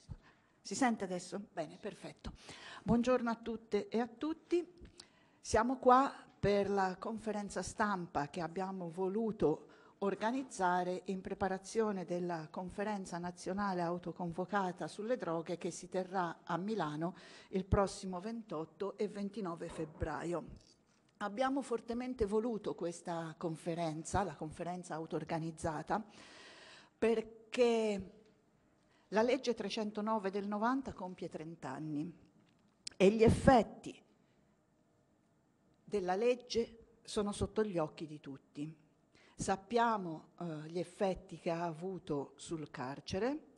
questo. Si sente adesso? Bene, perfetto. Buongiorno a tutte e a tutti. Siamo qua per la conferenza stampa che abbiamo voluto organizzare in preparazione della conferenza nazionale autoconvocata sulle droghe che si terrà a Milano il prossimo 28 e 29 febbraio. Abbiamo fortemente voluto questa conferenza, la conferenza auto-organizzata, perché la legge 309 del 90 compie 30 anni e gli effetti della legge sono sotto gli occhi di tutti. Sappiamo eh, gli effetti che ha avuto sul carcere,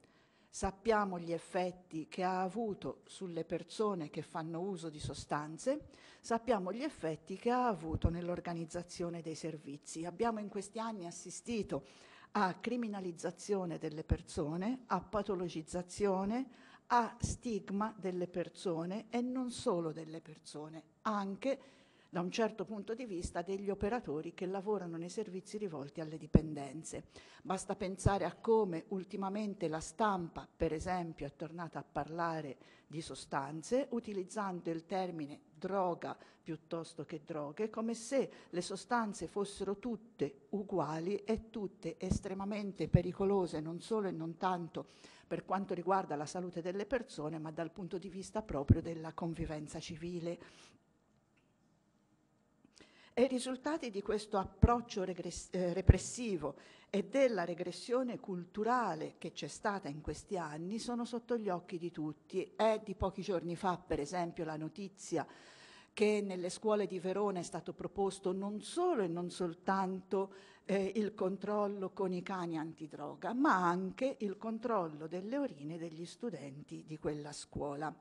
sappiamo gli effetti che ha avuto sulle persone che fanno uso di sostanze, sappiamo gli effetti che ha avuto nell'organizzazione dei servizi. Abbiamo in questi anni assistito a criminalizzazione delle persone, a patologizzazione, a stigma delle persone e non solo delle persone, anche da un certo punto di vista degli operatori che lavorano nei servizi rivolti alle dipendenze. Basta pensare a come ultimamente la stampa, per esempio, è tornata a parlare di sostanze, utilizzando il termine droga piuttosto che droghe, come se le sostanze fossero tutte uguali e tutte estremamente pericolose, non solo e non tanto per quanto riguarda la salute delle persone, ma dal punto di vista proprio della convivenza civile e i risultati di questo approccio eh, repressivo e della regressione culturale che c'è stata in questi anni sono sotto gli occhi di tutti. È di pochi giorni fa, per esempio, la notizia che nelle scuole di Verona è stato proposto non solo e non soltanto eh, il controllo con i cani antidroga, ma anche il controllo delle urine degli studenti di quella scuola.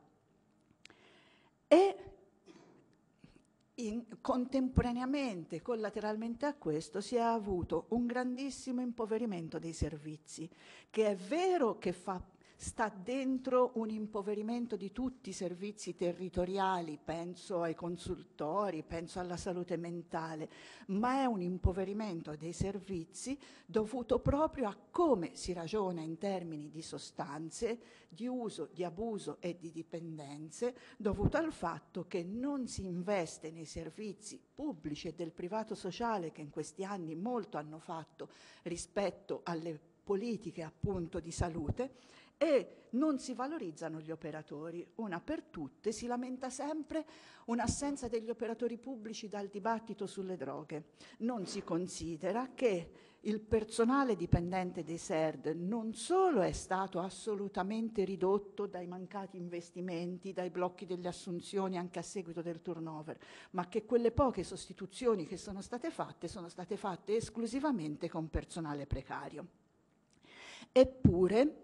in, contemporaneamente, collateralmente a questo, si è avuto un grandissimo impoverimento dei servizi, che è vero che fa sta dentro un impoverimento di tutti i servizi territoriali, penso ai consultori, penso alla salute mentale, ma è un impoverimento dei servizi dovuto proprio a come si ragiona in termini di sostanze, di uso, di abuso e di dipendenze, dovuto al fatto che non si investe nei servizi pubblici e del privato sociale che in questi anni molto hanno fatto rispetto alle politiche appunto di salute e non si valorizzano gli operatori, una per tutte, si lamenta sempre un'assenza degli operatori pubblici dal dibattito sulle droghe, non si considera che il personale dipendente dei SERD non solo è stato assolutamente ridotto dai mancati investimenti, dai blocchi delle assunzioni anche a seguito del turnover, ma che quelle poche sostituzioni che sono state fatte sono state fatte esclusivamente con personale precario. Eppure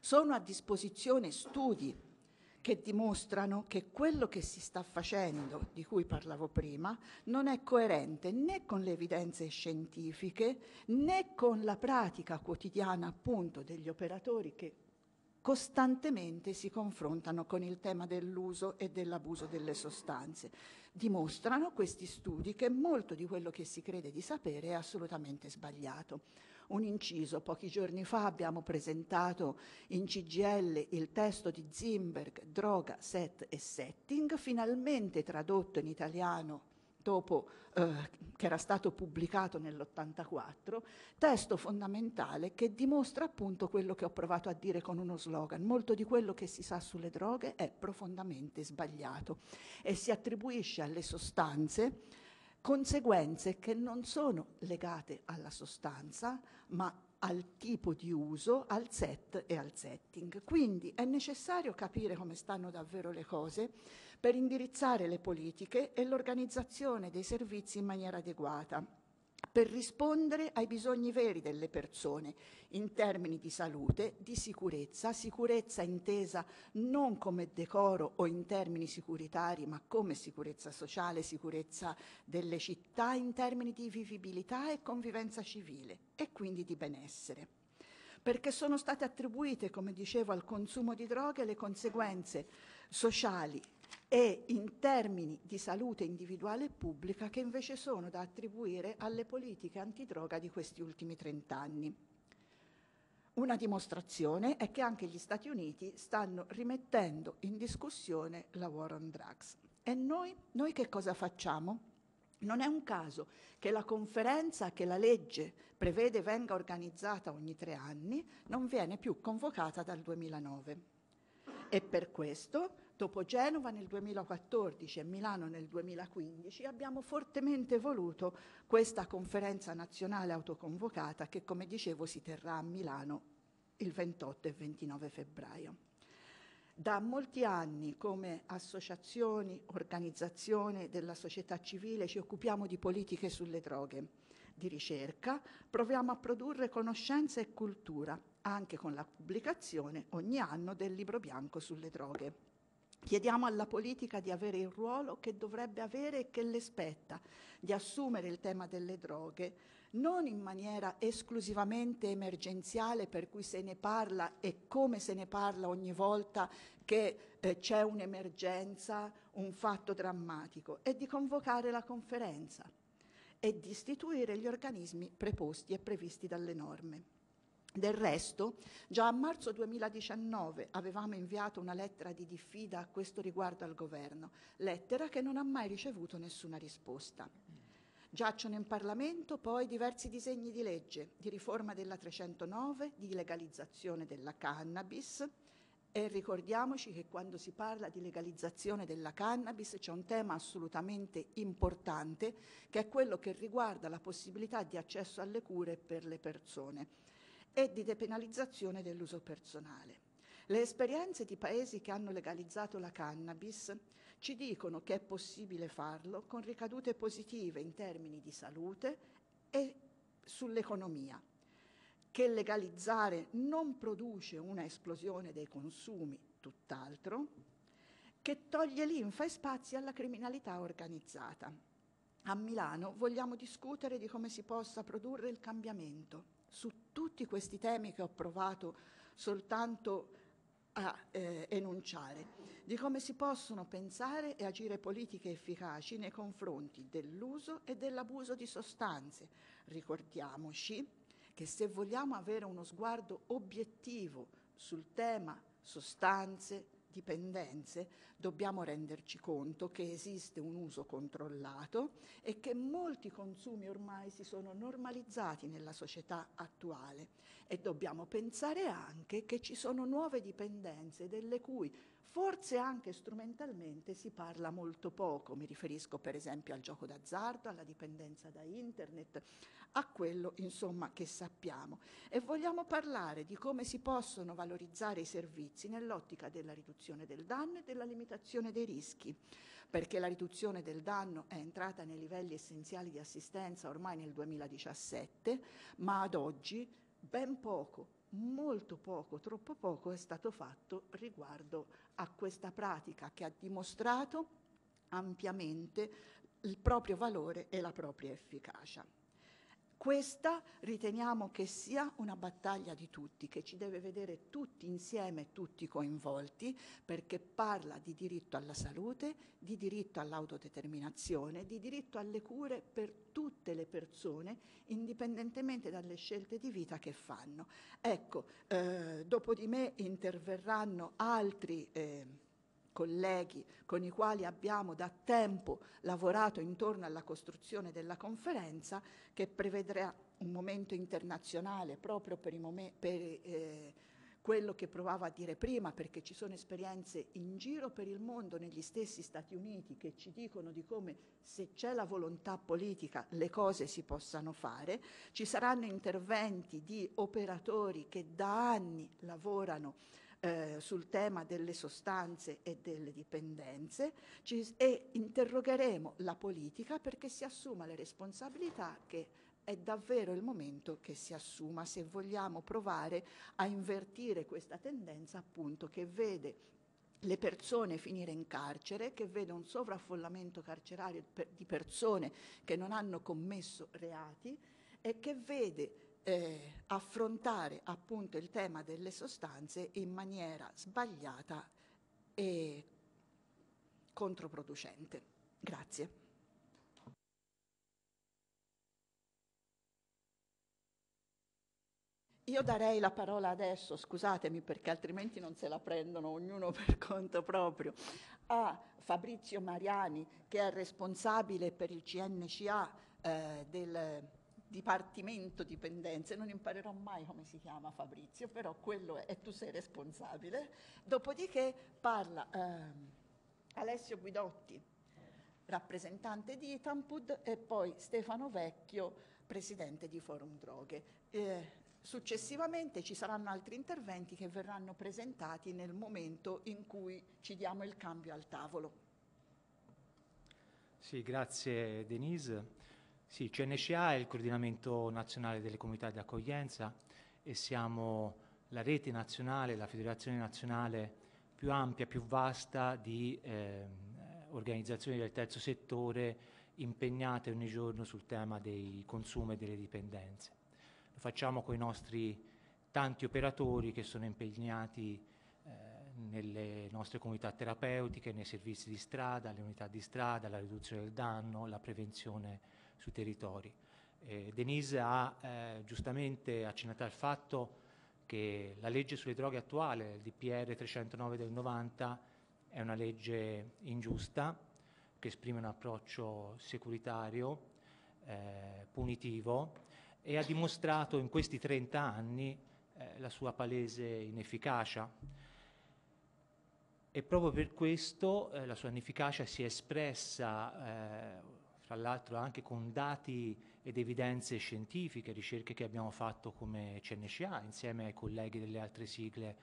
sono a disposizione studi che dimostrano che quello che si sta facendo, di cui parlavo prima, non è coerente né con le evidenze scientifiche né con la pratica quotidiana appunto degli operatori che costantemente si confrontano con il tema dell'uso e dell'abuso delle sostanze. Dimostrano questi studi che molto di quello che si crede di sapere è assolutamente sbagliato. Un inciso, pochi giorni fa abbiamo presentato in CGL il testo di Zimberg, Droga, Set e Setting, finalmente tradotto in italiano dopo eh, che era stato pubblicato nell'84, testo fondamentale che dimostra appunto quello che ho provato a dire con uno slogan, molto di quello che si sa sulle droghe è profondamente sbagliato e si attribuisce alle sostanze conseguenze che non sono legate alla sostanza, ma al tipo di uso, al set e al setting. Quindi è necessario capire come stanno davvero le cose per indirizzare le politiche e l'organizzazione dei servizi in maniera adeguata per rispondere ai bisogni veri delle persone in termini di salute, di sicurezza, sicurezza intesa non come decoro o in termini sicuritari, ma come sicurezza sociale, sicurezza delle città in termini di vivibilità e convivenza civile e quindi di benessere perché sono state attribuite, come dicevo, al consumo di droghe le conseguenze sociali e in termini di salute individuale e pubblica che invece sono da attribuire alle politiche antidroga di questi ultimi trent'anni. Una dimostrazione è che anche gli Stati Uniti stanno rimettendo in discussione la war on drugs. E noi? Noi che cosa facciamo? Non è un caso che la conferenza che la legge prevede venga organizzata ogni tre anni non viene più convocata dal 2009 e per questo dopo Genova nel 2014 e Milano nel 2015, abbiamo fortemente voluto questa conferenza nazionale autoconvocata che, come dicevo, si terrà a Milano il 28 e 29 febbraio. Da molti anni, come associazioni, organizzazioni della società civile, ci occupiamo di politiche sulle droghe, di ricerca, proviamo a produrre conoscenza e cultura anche con la pubblicazione ogni anno del libro bianco sulle droghe. Chiediamo alla politica di avere il ruolo che dovrebbe avere e che le spetta, di assumere il tema delle droghe, non in maniera esclusivamente emergenziale per cui se ne parla e come se ne parla ogni volta che eh, c'è un'emergenza, un fatto drammatico, e di convocare la conferenza e di istituire gli organismi preposti e previsti dalle norme. Del resto, già a marzo 2019 avevamo inviato una lettera di diffida a questo riguardo al governo, lettera che non ha mai ricevuto nessuna risposta. Giacciono in Parlamento poi diversi disegni di legge di riforma della 309, di legalizzazione della cannabis e ricordiamoci che quando si parla di legalizzazione della cannabis c'è un tema assolutamente importante che è quello che riguarda la possibilità di accesso alle cure per le persone e di depenalizzazione dell'uso personale. Le esperienze di paesi che hanno legalizzato la cannabis ci dicono che è possibile farlo con ricadute positive in termini di salute e sull'economia, che legalizzare non produce una esplosione dei consumi, tutt'altro, che toglie linfa e spazi alla criminalità organizzata. A Milano vogliamo discutere di come si possa produrre il cambiamento su tutti questi temi che ho provato soltanto a eh, enunciare, di come si possono pensare e agire politiche efficaci nei confronti dell'uso e dell'abuso di sostanze. Ricordiamoci che se vogliamo avere uno sguardo obiettivo sul tema sostanze, dipendenze, dobbiamo renderci conto che esiste un uso controllato e che molti consumi ormai si sono normalizzati nella società attuale e dobbiamo pensare anche che ci sono nuove dipendenze delle cui Forse anche strumentalmente si parla molto poco, mi riferisco per esempio al gioco d'azzardo, alla dipendenza da internet, a quello insomma che sappiamo. E vogliamo parlare di come si possono valorizzare i servizi nell'ottica della riduzione del danno e della limitazione dei rischi, perché la riduzione del danno è entrata nei livelli essenziali di assistenza ormai nel 2017, ma ad oggi ben poco molto poco, troppo poco è stato fatto riguardo a questa pratica che ha dimostrato ampiamente il proprio valore e la propria efficacia. Questa riteniamo che sia una battaglia di tutti, che ci deve vedere tutti insieme, tutti coinvolti, perché parla di diritto alla salute, di diritto all'autodeterminazione, di diritto alle cure per tutte le persone, indipendentemente dalle scelte di vita che fanno. Ecco, eh, dopo di me interverranno altri... Eh, colleghi con i quali abbiamo da tempo lavorato intorno alla costruzione della conferenza che prevedrà un momento internazionale proprio per, momen- per eh, quello che provavo a dire prima, perché ci sono esperienze in giro per il mondo, negli stessi Stati Uniti, che ci dicono di come se c'è la volontà politica le cose si possano fare, ci saranno interventi di operatori che da anni lavorano eh, sul tema delle sostanze e delle dipendenze ci, e interrogheremo la politica perché si assuma le responsabilità che è davvero il momento che si assuma se vogliamo provare a invertire questa tendenza appunto che vede le persone finire in carcere, che vede un sovraffollamento carcerario di persone che non hanno commesso reati e che vede eh, affrontare appunto il tema delle sostanze in maniera sbagliata e controproducente. Grazie. Io darei la parola adesso, scusatemi perché altrimenti non se la prendono ognuno per conto proprio, a Fabrizio Mariani che è responsabile per il CNCA eh, del Dipartimento Dipendenze, non imparerò mai come si chiama Fabrizio, però quello è, tu sei responsabile. Dopodiché parla ehm, Alessio Guidotti, rappresentante di Itampud, e poi Stefano Vecchio, presidente di Forum Droghe. Eh, Successivamente ci saranno altri interventi che verranno presentati nel momento in cui ci diamo il cambio al tavolo. Sì, grazie Denise. Sì, CNCA è il coordinamento nazionale delle comunità di accoglienza e siamo la rete nazionale, la federazione nazionale più ampia, più vasta di eh, organizzazioni del terzo settore impegnate ogni giorno sul tema dei consumi e delle dipendenze. Lo facciamo con i nostri tanti operatori che sono impegnati eh, nelle nostre comunità terapeutiche, nei servizi di strada, le unità di strada, la riduzione del danno, la prevenzione sui territori. Eh, Denise ha eh, giustamente accennato al fatto che la legge sulle droghe attuale, il DPR 309 del 90, è una legge ingiusta che esprime un approccio securitario, eh, punitivo e ha dimostrato in questi 30 anni eh, la sua palese inefficacia. E proprio per questo eh, la sua inefficacia si è espressa eh, tra l'altro anche con dati ed evidenze scientifiche, ricerche che abbiamo fatto come CNCA insieme ai colleghi delle altre sigle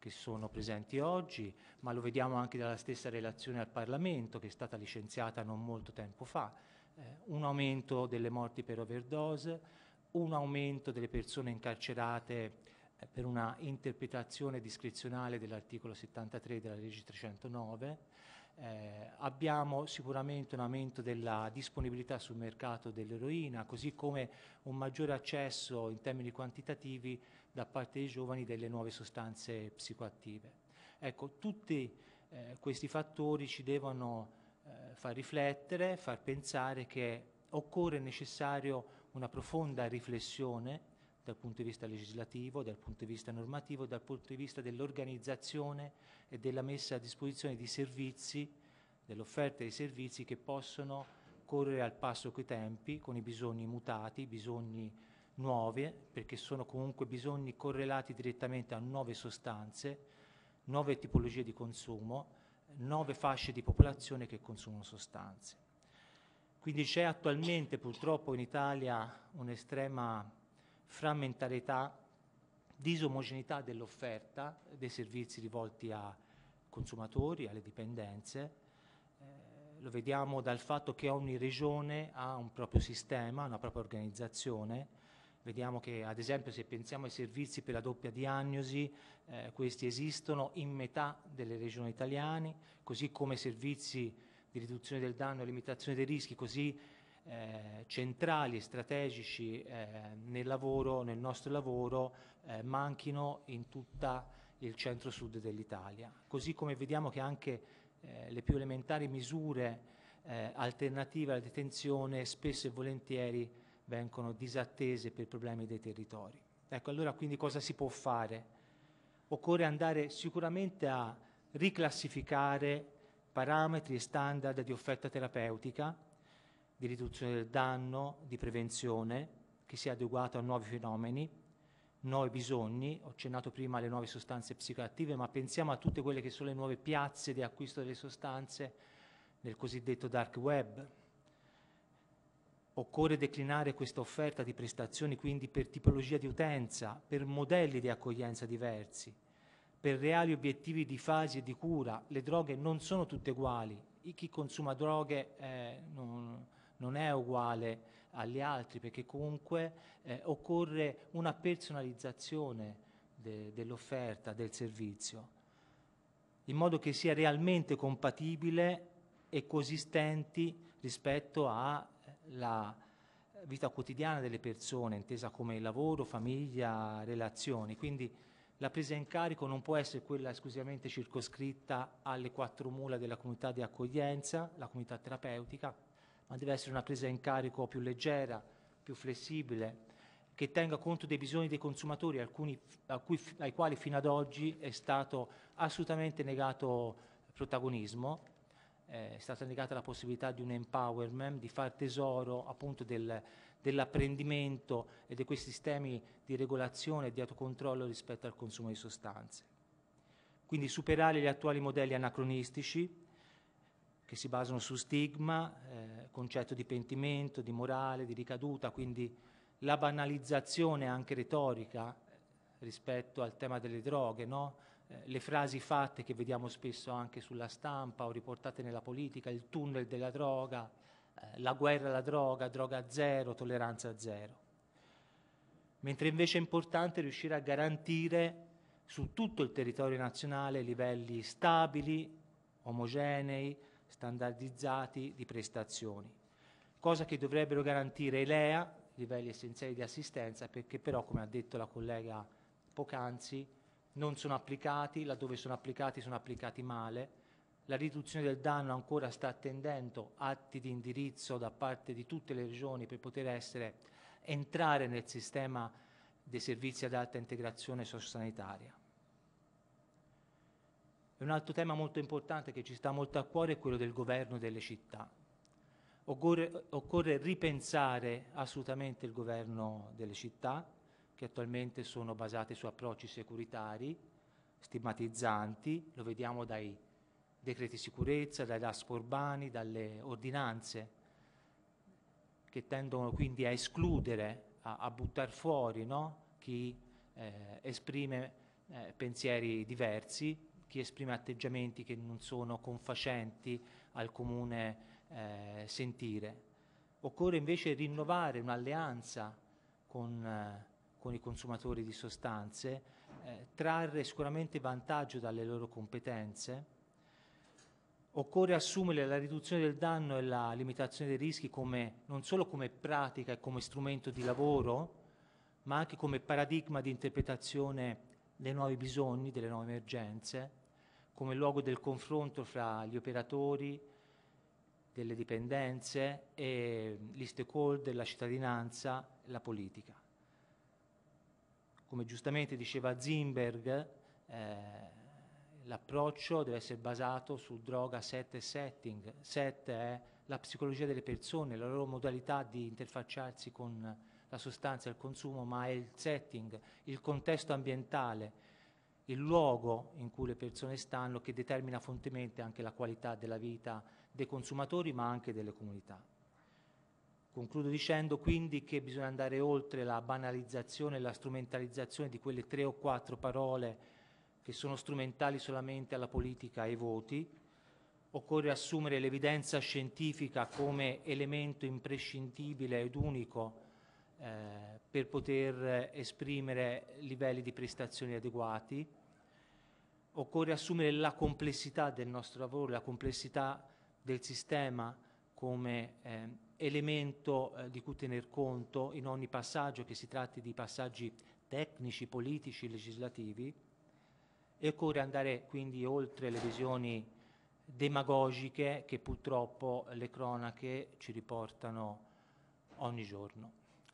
che sono presenti oggi, ma lo vediamo anche dalla stessa relazione al Parlamento che è stata licenziata non molto tempo fa, eh, un aumento delle morti per overdose, un aumento delle persone incarcerate eh, per una interpretazione discrezionale dell'articolo 73 della legge 309, eh, abbiamo sicuramente un aumento della disponibilità sul mercato dell'eroina, così come un maggiore accesso in termini quantitativi da parte dei giovani delle nuove sostanze psicoattive. Ecco, tutti eh, questi fattori ci devono eh, far riflettere, far pensare che occorre necessario una profonda riflessione dal punto di vista legislativo, dal punto di vista normativo, dal punto di vista dell'organizzazione e della messa a disposizione di servizi, dell'offerta di servizi che possono correre al passo coi tempi, con i bisogni mutati, i bisogni nuovi, perché sono comunque bisogni correlati direttamente a nuove sostanze, nuove tipologie di consumo, nuove fasce di popolazione che consumano sostanze. Quindi c'è attualmente purtroppo in Italia un'estrema frammentarietà, disomogeneità dell'offerta dei servizi rivolti a consumatori, alle dipendenze. Eh, lo vediamo dal fatto che ogni regione ha un proprio sistema, una propria organizzazione. Vediamo che ad esempio se pensiamo ai servizi per la doppia diagnosi, eh, questi esistono in metà delle regioni italiane, così come servizi di riduzione del danno e limitazione dei rischi, così eh, centrali strategici eh, nel, lavoro, nel nostro lavoro eh, manchino in tutta il centro-sud dell'Italia. Così come vediamo che anche eh, le più elementari misure eh, alternative alla detenzione spesso e volentieri vengono disattese per problemi dei territori. Ecco, allora quindi cosa si può fare? Occorre andare sicuramente a riclassificare parametri e standard di offerta terapeutica di riduzione del danno, di prevenzione, che sia adeguato a nuovi fenomeni, nuovi bisogni, ho accennato prima alle nuove sostanze psicoattive, ma pensiamo a tutte quelle che sono le nuove piazze di acquisto delle sostanze nel cosiddetto dark web. Occorre declinare questa offerta di prestazioni quindi per tipologia di utenza, per modelli di accoglienza diversi, per reali obiettivi di fasi e di cura. Le droghe non sono tutte uguali, chi consuma droghe eh, non, non è uguale agli altri perché comunque eh, occorre una personalizzazione de, dell'offerta, del servizio, in modo che sia realmente compatibile e coesistenti rispetto alla vita quotidiana delle persone, intesa come lavoro, famiglia, relazioni. Quindi la presa in carico non può essere quella esclusivamente circoscritta alle quattro mula della comunità di accoglienza, la comunità terapeutica, ma deve essere una presa in carico più leggera, più flessibile, che tenga conto dei bisogni dei consumatori, alcuni, cui, ai quali fino ad oggi è stato assolutamente negato protagonismo, eh, è stata negata la possibilità di un empowerment, di far tesoro appunto del, dell'apprendimento e di quei sistemi di regolazione e di autocontrollo rispetto al consumo di sostanze. Quindi superare gli attuali modelli anacronistici, che si basano su stigma, eh, concetto di pentimento, di morale, di ricaduta, quindi la banalizzazione anche retorica eh, rispetto al tema delle droghe, no? eh, le frasi fatte che vediamo spesso anche sulla stampa o riportate nella politica, il tunnel della droga, eh, la guerra alla droga, droga zero, tolleranza zero. Mentre invece è importante riuscire a garantire su tutto il territorio nazionale livelli stabili, omogenei, standardizzati di prestazioni, cosa che dovrebbero garantire i LEA, livelli essenziali di assistenza, perché però, come ha detto la collega poc'anzi, non sono applicati, laddove sono applicati sono applicati male, la riduzione del danno ancora sta attendendo atti di indirizzo da parte di tutte le regioni per poter essere, entrare nel sistema dei servizi ad alta integrazione socio un altro tema molto importante che ci sta molto a cuore è quello del governo delle città. Occorre, occorre ripensare assolutamente il governo delle città, che attualmente sono basate su approcci securitari, stigmatizzanti, lo vediamo dai decreti sicurezza, dai DASP urbani, dalle ordinanze, che tendono quindi a escludere, a, a buttare fuori no? chi eh, esprime eh, pensieri diversi chi esprime atteggiamenti che non sono confacenti al comune eh, sentire. Occorre invece rinnovare un'alleanza con, eh, con, i consumatori di sostanze, eh, trarre sicuramente vantaggio dalle loro competenze. Occorre assumere la riduzione del danno e la limitazione dei rischi come, non solo come pratica e come strumento di lavoro, ma anche come paradigma di interpretazione dei nuovi bisogni, delle nuove emergenze come luogo del confronto fra gli operatori delle dipendenze e gli stakeholder, la cittadinanza, la politica. Come giustamente diceva Zimberg, eh, l'approccio deve essere basato su droga, set e setting. Set è la psicologia delle persone, la loro modalità di interfacciarsi con la sostanza e il consumo, ma è il setting, il contesto ambientale, il luogo in cui le persone stanno che determina fontemente anche la qualità della vita dei consumatori ma anche delle comunità. Concludo dicendo quindi che bisogna andare oltre la banalizzazione e la strumentalizzazione di quelle tre o quattro parole che sono strumentali solamente alla politica e ai voti. Occorre assumere l'evidenza scientifica come elemento imprescindibile ed unico eh, per poter eh, esprimere livelli di prestazioni adeguati occorre assumere la complessità del nostro lavoro, la complessità del sistema come eh, elemento eh, di cui tener conto in ogni passaggio, che si tratti di passaggi tecnici, politici, legislativi, e occorre andare quindi oltre le visioni demagogiche che purtroppo le cronache ci riportano ogni giorno.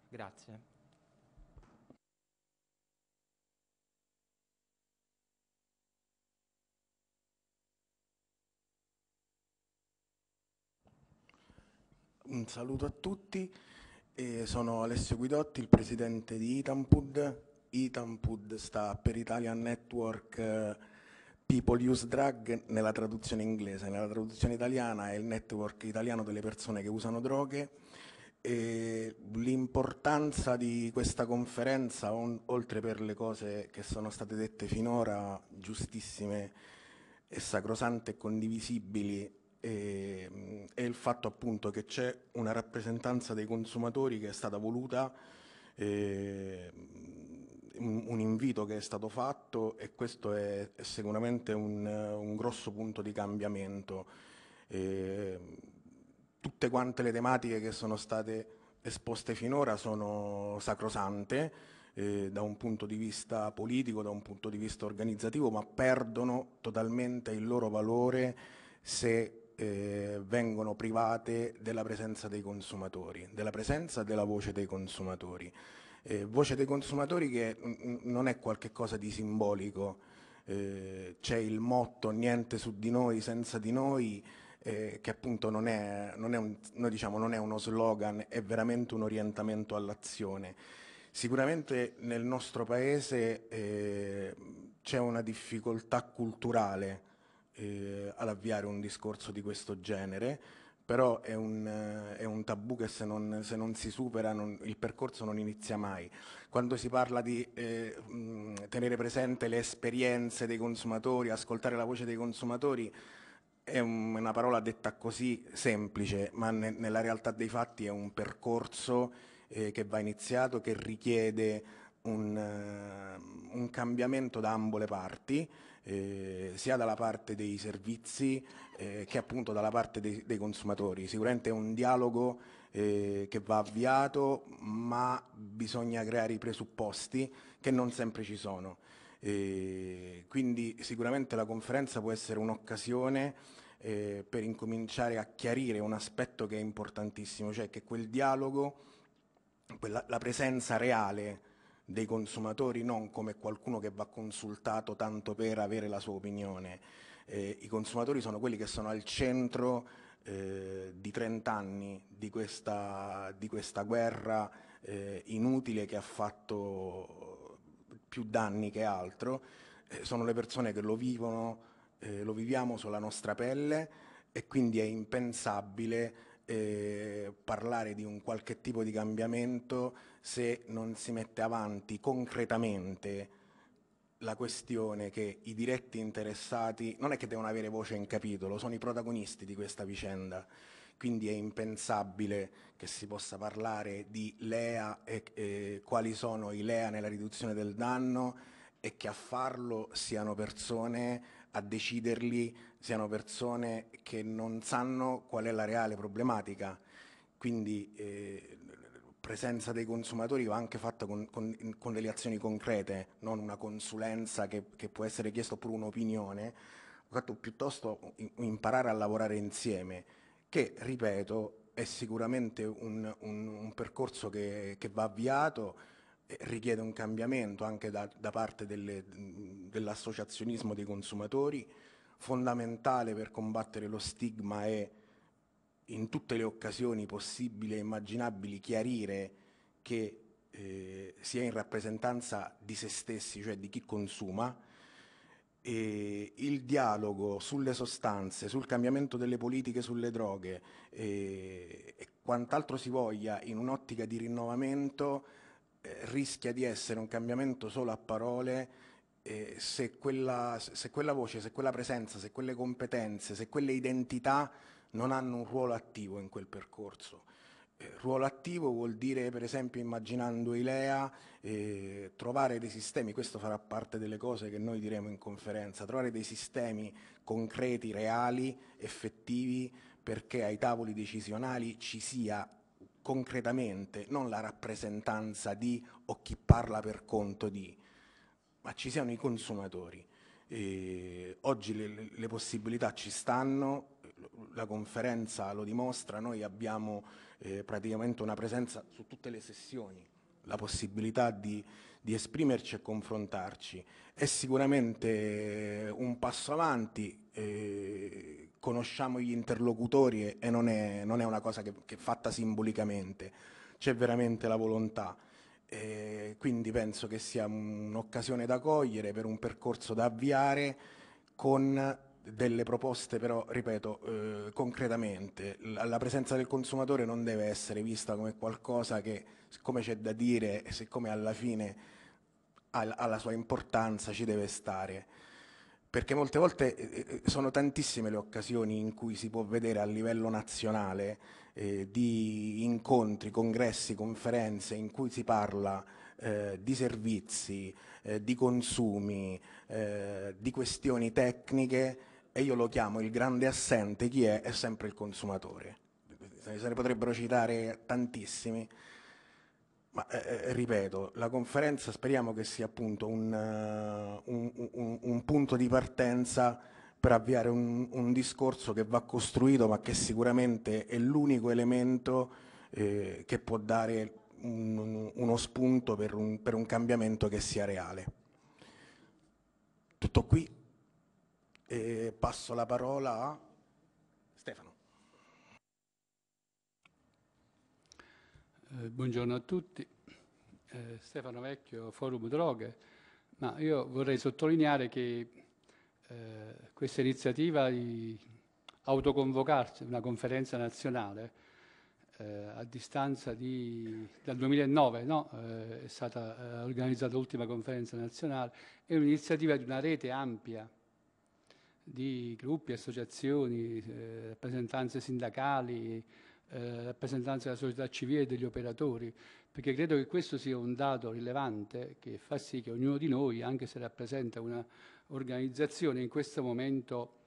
Grazie. Un saluto a tutti, eh, sono Alessio Guidotti, il presidente di Itampud. Itampud sta per Italian Network eh, People Use Drug nella traduzione inglese, nella traduzione italiana è il network italiano delle persone che usano droghe. l'importanza di questa conferenza, on, oltre per le cose che sono state dette finora, giustissime e sacrosante e condivisibili, e, ehm, e il fatto appunto che c'è una rappresentanza dei consumatori che è stata voluta, eh, un, un, invito che è stato fatto e questo è, è sicuramente un, un, grosso punto di cambiamento. Eh, tutte quante le tematiche che sono state esposte finora sono sacrosante, eh, da un punto di vista politico, da un punto di vista organizzativo, ma perdono totalmente il loro valore se eh, vengono private della presenza dei consumatori, della presenza della voce dei consumatori. Eh, voce dei consumatori che non è qualcosa di simbolico, eh, c'è il motto niente su di noi senza di noi, eh, che appunto non è, non è, un, diciamo, non è uno slogan, è veramente un orientamento all'azione. Sicuramente nel nostro paese eh, c'è una difficoltà culturale eh, ad avviare un discorso di questo genere, però è un, eh, è un tabù che se non, se non si supera non, il percorso non inizia mai. Quando si parla di eh, tenere presente le esperienze dei consumatori, ascoltare la voce dei consumatori, è un, una parola detta così semplice, ma ne, nella realtà dei fatti è un percorso eh, che va iniziato, che richiede un, eh, un cambiamento da ambo le parti eh, sia dalla parte dei servizi eh, che appunto dalla parte dei, dei, consumatori. Sicuramente è un dialogo eh, che va avviato, ma bisogna creare i presupposti che non sempre ci sono. Eh, quindi sicuramente la conferenza può essere un'occasione eh, per incominciare a chiarire un aspetto che è importantissimo, cioè che quel dialogo, quella, la presenza reale dei consumatori non come qualcuno che va consultato tanto per avere la sua opinione. Eh, I consumatori sono quelli che sono al centro eh, di 30 anni di questa, di questa guerra eh, inutile che ha fatto più danni che altro. Eh, sono le persone che lo vivono, eh, lo viviamo sulla nostra pelle e quindi è impensabile eh, parlare di un qualche tipo di cambiamento se non si mette avanti concretamente la questione che i diretti interessati non è che devono avere voce in capitolo, sono i protagonisti di questa vicenda. Quindi è impensabile che si possa parlare di LEA e eh, quali sono i LEA nella riduzione del danno e che a farlo siano persone a deciderli siano persone che non sanno qual è la reale problematica. Quindi eh, presenza dei consumatori va anche fatta con, con, con delle azioni concrete, non una consulenza che, che può essere chiesta oppure un'opinione, fatto piuttosto imparare a lavorare insieme, che, ripeto, è sicuramente un, un, un percorso che, che va avviato eh, richiede un cambiamento anche da, da parte dell'associazionismo dei consumatori, fondamentale per combattere lo stigma è in tutte le occasioni possibili e immaginabili chiarire che eh, si è in rappresentanza di se stessi, cioè di chi consuma, e il dialogo sulle sostanze, sul cambiamento delle politiche sulle droghe e, eh, e quant'altro si voglia in un'ottica di rinnovamento eh, rischia di essere un cambiamento solo a parole eh, se, quella, se, quella, voce, se quella presenza, se quelle competenze, se quelle identità non hanno un ruolo attivo in quel percorso. Eh, ruolo attivo vuol dire, per esempio, immaginando Ilea, eh, trovare dei sistemi, questo farà parte delle cose che noi diremo in conferenza, trovare dei sistemi concreti, reali, effettivi, perché ai tavoli decisionali ci sia concretamente, non la rappresentanza di o chi parla per conto di, ma ci siano i consumatori. E oggi le, le, possibilità ci stanno, la conferenza lo dimostra, noi abbiamo eh, praticamente una presenza su tutte le sessioni, la possibilità di, di esprimerci e confrontarci. È sicuramente eh, un passo avanti eh, conosciamo gli interlocutori e non è, non è una cosa che, che, è fatta simbolicamente, c'è veramente la volontà. E quindi penso che sia un'occasione da cogliere per un percorso da avviare con delle proposte però, ripeto, eh, concretamente. La, la presenza del consumatore non deve essere vista come qualcosa che, siccome c'è da dire e siccome alla fine ha, ha la sua importanza, ci deve stare perché molte volte eh, eh, eh, sono tantissime le occasioni in cui si può vedere a livello nazionale eh, di incontri, congressi, conferenze in cui si parla eh, di servizi, eh, di consumi, di questioni tecniche e io lo chiamo il grande assente, chi è? È sempre il consumatore. Se ne potrebbero citare tantissimi. Ma, eh, eh, ripeto, la conferenza speriamo che sia appunto un, uh, un, un, un punto di partenza per avviare un, discorso che va costruito ma che sicuramente è l'unico elemento eh, che può dare uno spunto per, per un, cambiamento che sia reale. Tutto qui, eh, passo la parola a... Eh, buongiorno a tutti, eh, Stefano Vecchio, Forum Droghe, ma io vorrei sottolineare che eh, questa iniziativa di autoconvocarsi una conferenza nazionale eh, a distanza di, dal 2009 no? Eh, è stata organizzata l'ultima conferenza nazionale, è un'iniziativa di una rete ampia di gruppi, associazioni, rappresentanze sindacali, eh, rappresentanza della società civile e degli operatori, perché credo che questo sia un dato rilevante che fa sì che ognuno di noi, anche se rappresenta un'organizzazione, in questo momento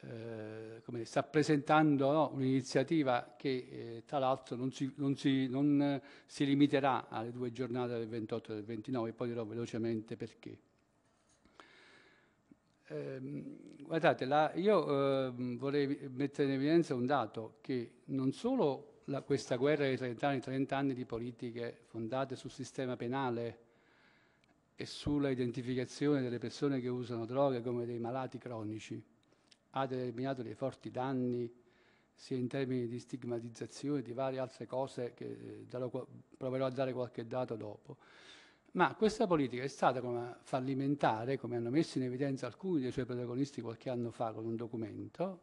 eh, come sta presentando no, un'iniziativa che eh, tra l'altro non, si, non, si, non eh, si limiterà alle due giornate del 28 e del 29, poi dirò velocemente perché. Eh, guardate, la, io eh, vorrei mettere in evidenza un dato che non solo la, questa guerra dei 30 anni, 30 anni di politiche fondate sul sistema penale e sulla identificazione delle persone che usano droghe come dei malati cronici ha determinato dei forti danni sia in termini di stigmatizzazione di varie altre cose che eh, darò, proverò a dare qualche dato dopo ma questa politica è stata come fallimentare, come hanno messo in evidenza alcuni dei suoi protagonisti qualche anno fa con un documento,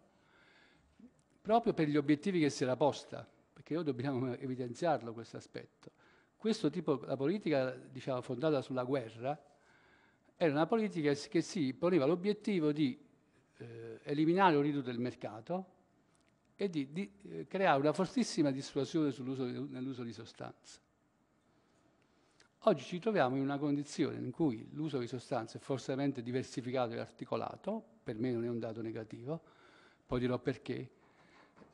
proprio per gli obiettivi che si era posta, perché noi dobbiamo evidenziarlo questo aspetto. Questo tipo, la politica diciamo, fondata sulla guerra, era una politica che si poneva l'obiettivo di eh, eliminare un rito del mercato e di, di eh, creare una fortissima dissuasione nell'uso di sostanze. Oggi ci troviamo in una condizione in cui l'uso di sostanze è forzatamente diversificato e articolato, per me non è un dato negativo, poi dirò perché,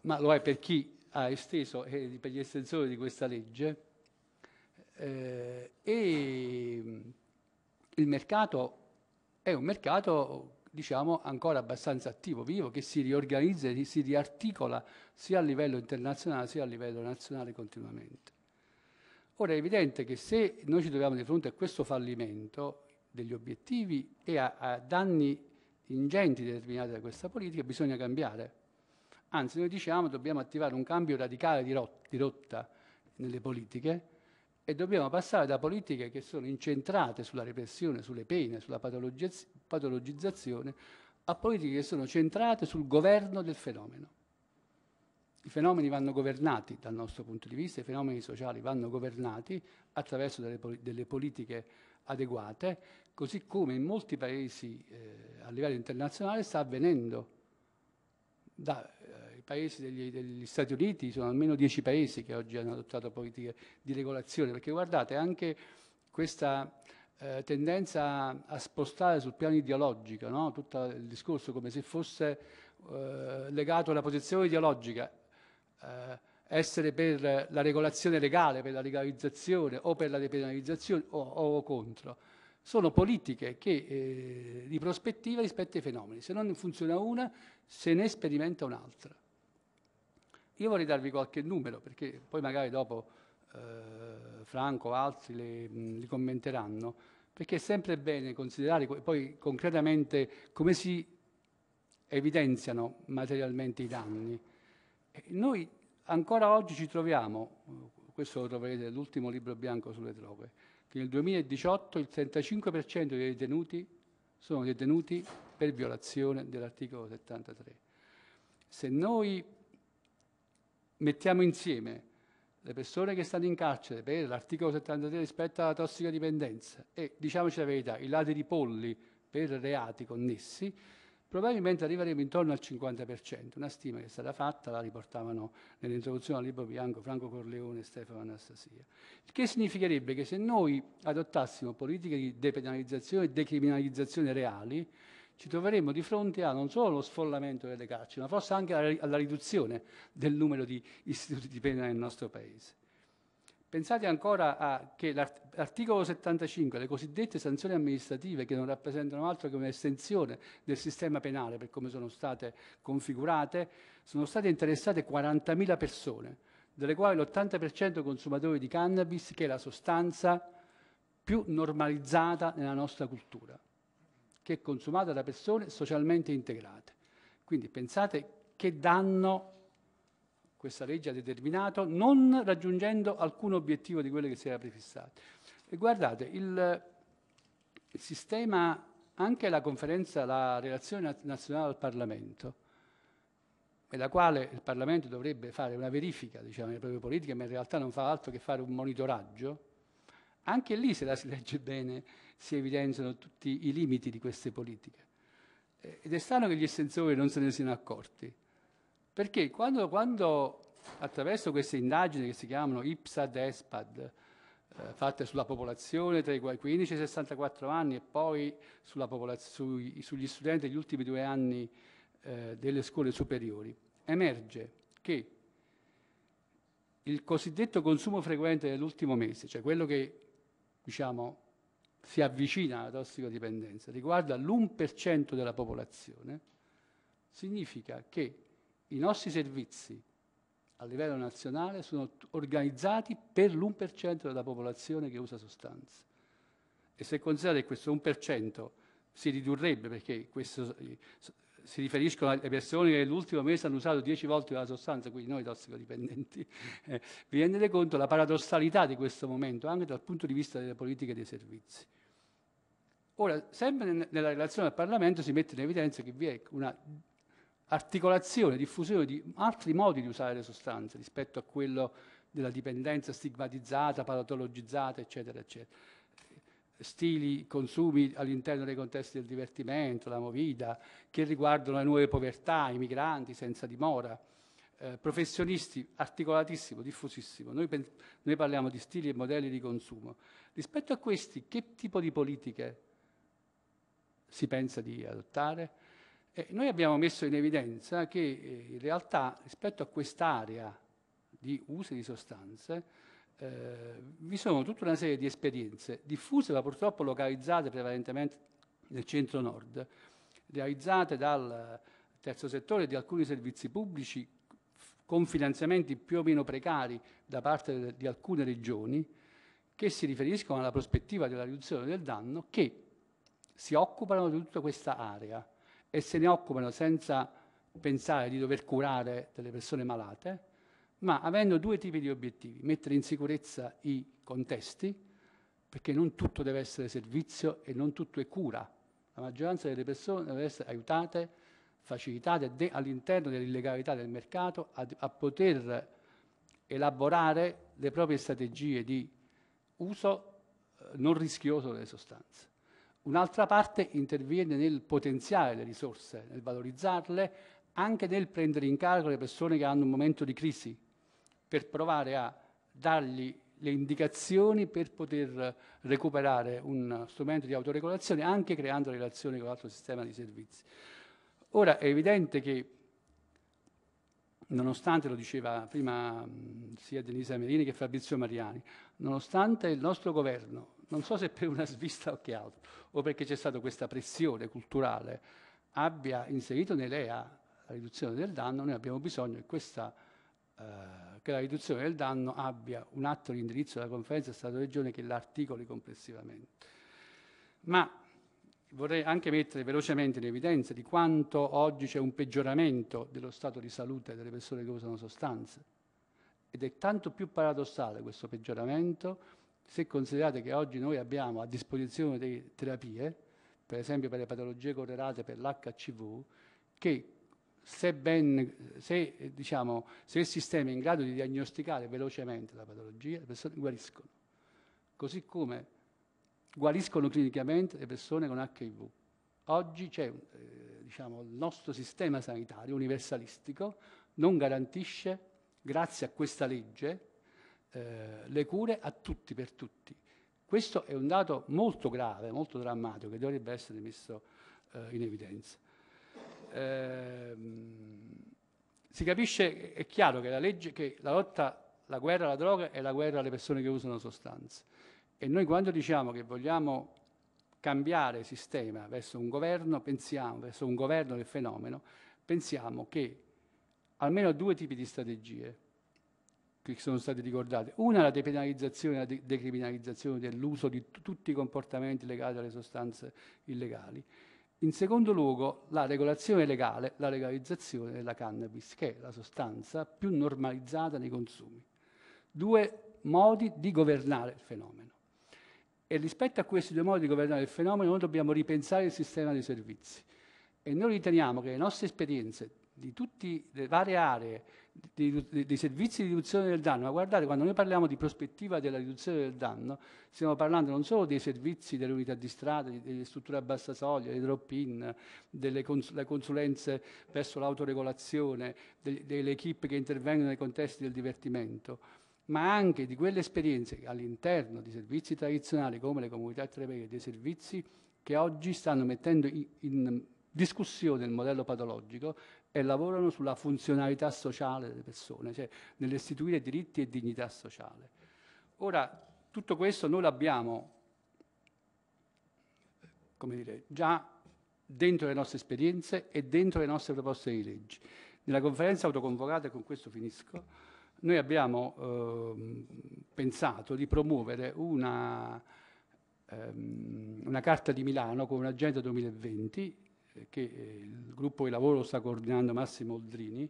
ma lo è per chi ha esteso e eh, per gli estensori di questa legge. Eh, e il mercato è un mercato diciamo ancora abbastanza attivo, vivo, che si riorganizza e si riarticola sia a livello internazionale sia a livello nazionale continuamente. Ora è evidente che se noi ci troviamo di fronte a questo fallimento degli obiettivi e a, a danni ingenti determinati da questa politica, bisogna cambiare. Anzi, noi diciamo che dobbiamo attivare un cambio radicale di, rot di rotta nelle politiche e dobbiamo passare da politiche che sono incentrate sulla repressione, sulle pene, sulla patologiz patologizzazione, a politiche che sono centrate sul governo del fenomeno. I fenomeni vanno governati dal nostro punto di vista, i fenomeni sociali vanno governati attraverso delle, delle politiche adeguate, così come in molti paesi eh, a livello internazionale sta avvenendo. Da, eh, I paesi degli, degli, Stati Uniti sono almeno dieci paesi che oggi hanno adottato politiche di regolazione, perché guardate anche questa eh, tendenza a spostare sul piano ideologico no? tutto il discorso come se fosse eh, legato alla posizione ideologica eh, essere per la regolazione legale, per la legalizzazione o per la depenalizzazione o, o contro. Sono politiche che, eh, di prospettiva rispetto ai fenomeni. Se non funziona una, se ne sperimenta un'altra. Io vorrei darvi qualche numero, perché poi magari dopo eh, Franco o altri le, mh, li commenteranno, perché è sempre bene considerare poi concretamente come si evidenziano materialmente i danni. Eh, noi ancora oggi ci troviamo, eh, questo lo troverete nell'ultimo libro bianco sulle droghe, che nel 2018 il 35% dei detenuti sono detenuti per violazione dell'articolo 73. Se noi mettiamo insieme le persone che stanno in carcere per l'articolo 73 rispetto alla tossicodipendenza e, diciamoci la verità, i ladri di polli per reati connessi, probabilmente arriveremo intorno al 50%, una stima che è stata fatta, la riportavano nell'introduzione al libro bianco Franco Corleone e Stefano Anastasia. Il che significherebbe che se noi adottassimo politiche di depenalizzazione e decriminalizzazione reali, ci troveremmo di fronte a non solo lo sfollamento delle carceri, ma forse anche alla riduzione del numero di istituti di pena nel nostro Paese. Pensate ancora a, che l'articolo 75, le cosiddette sanzioni amministrative, che non rappresentano altro che un'estensione del sistema penale per come sono state configurate, sono state interessate 40.000 persone, delle quali l'80% consumatori di cannabis, che è la sostanza più normalizzata nella nostra cultura, che è consumata da persone socialmente integrate. Quindi pensate che danno questa legge ha determinato, non raggiungendo alcun obiettivo di quello che si era prefissato. E guardate, il, il sistema, anche la conferenza, la relazione nazionale al Parlamento, nella quale il Parlamento dovrebbe fare una verifica diciamo, delle proprie politiche, ma in realtà non fa altro che fare un monitoraggio, anche lì, se la si legge bene, si evidenziano tutti i limiti di queste politiche. Ed è strano che gli estensori non se ne siano accorti. Perché quando, quando attraverso queste indagini che si chiamano IPSAD e ESPAD, eh, fatte sulla popolazione tra i 15 e i 64 anni e poi sui, sugli studenti degli ultimi due anni eh, delle scuole superiori, emerge che il cosiddetto consumo frequente dell'ultimo mese, cioè quello che diciamo, si avvicina alla tossicodipendenza, riguarda l'1% della popolazione, significa che i nostri servizi a livello nazionale sono organizzati per l'1% della popolazione che usa sostanze. E se considerate che questo 1% si ridurrebbe, perché questo, si riferiscono alle persone che nell'ultimo mese hanno usato 10 volte la sostanza, quindi noi tossicodipendenti, eh, vi rendete conto della paradossalità di questo momento, anche dal punto di vista delle politiche dei servizi. Ora, sempre nella relazione al Parlamento si mette in evidenza che vi è una articolazione, diffusione di altri modi di usare le sostanze rispetto a quello della dipendenza stigmatizzata, patologizzata, eccetera, eccetera. Stili, consumi all'interno dei contesti del divertimento, la movida, che riguardano le nuove povertà, i migranti senza dimora, eh, professionisti, articolatissimo, diffusissimo. Noi, noi parliamo di stili e modelli di consumo. Rispetto a questi, che tipo di politiche si pensa di adottare? Eh, noi abbiamo messo in evidenza che eh, in realtà rispetto a quest'area di usi di sostanze eh, vi sono tutta una serie di esperienze diffuse ma purtroppo localizzate prevalentemente nel centro-nord, realizzate dal terzo settore di alcuni servizi pubblici con finanziamenti più o meno precari da parte di alcune regioni che si riferiscono alla prospettiva della riduzione del danno che si occupano di tutta questa area e se ne occupano senza pensare di dover curare delle persone malate, ma avendo due tipi di obiettivi, mettere in sicurezza i contesti, perché non tutto deve essere servizio e non tutto è cura. La maggioranza delle persone deve essere aiutate, facilitate de all'interno dell'illegalità del mercato a, a poter elaborare le proprie strategie di uso eh, non rischioso delle sostanze. Un'altra parte interviene nel potenziare le risorse, nel valorizzarle, anche nel prendere in carico le persone che hanno un momento di crisi, per provare a dargli le indicazioni per poter recuperare un strumento di autoregolazione anche creando relazioni con l'altro sistema di servizi. Ora è evidente che nonostante, lo diceva prima mm, sia Denise Amerini che Fabrizio Mariani, nonostante il nostro governo non so se per una svista o che altro, o perché c'è stata questa pressione culturale, abbia inserito nell'EA la riduzione del danno, noi abbiamo bisogno che, questa, eh, che la riduzione del danno abbia un atto di indirizzo della conferenza Stato-Regione che l'articoli complessivamente. Ma vorrei anche mettere velocemente in evidenza di quanto oggi c'è un peggioramento dello stato di salute delle persone che usano sostanze. Ed è tanto più paradossale questo peggioramento se considerate che oggi noi abbiamo a disposizione delle terapie, per esempio per le patologie correlate per l'HCV, che se, ben, se, diciamo, se il sistema è in grado di diagnosticare velocemente la patologia, le persone guariscono. Così come guariscono clinicamente le persone con HIV. Oggi c'è, eh, diciamo, il nostro sistema sanitario universalistico non garantisce, grazie a questa legge, eh, le cure a tutti, per tutti. Questo è un dato molto grave, molto drammatico, che dovrebbe essere messo eh, in evidenza. Eh, si capisce, è chiaro che la legge, che la lotta, la guerra alla droga è la guerra alle persone che usano sostanze. E noi quando diciamo che vogliamo cambiare sistema verso un governo, pensiamo, verso un governo del fenomeno, pensiamo che almeno due tipi di strategie che sono state ricordate. Una è la depenalizzazione e la decriminalizzazione dell'uso di tutti i comportamenti legati alle sostanze illegali. In secondo luogo, la regolazione legale, la legalizzazione della cannabis, che è la sostanza più normalizzata nei consumi. Due modi di governare il fenomeno. E rispetto a questi due modi di governare il fenomeno, noi dobbiamo ripensare il sistema dei servizi. E noi riteniamo che le nostre esperienze di tutte le varie aree dei servizi di riduzione del danno, ma guardate quando noi parliamo di prospettiva della riduzione del danno, stiamo parlando non solo dei servizi delle unità di strada, delle strutture a bassa soglia, dei drop-in, delle cons consulenze verso l'autoregolazione, de delle equip che intervengono nei contesti del divertimento, ma anche di quelle esperienze all'interno di servizi tradizionali come le comunità tremere, dei servizi che oggi stanno mettendo in, in discussione del modello patologico e lavorano sulla funzionalità sociale delle persone, cioè nell'istituire diritti e dignità sociale. Ora, tutto questo noi l'abbiamo, come dire, già dentro le nostre esperienze e dentro le nostre proposte di leggi. Nella conferenza autoconvocata, e con questo finisco, noi abbiamo eh, pensato di promuovere una, ehm, una carta di Milano con un'agenda 2020 che eh, il gruppo di lavoro sta coordinando Massimo Oldrini,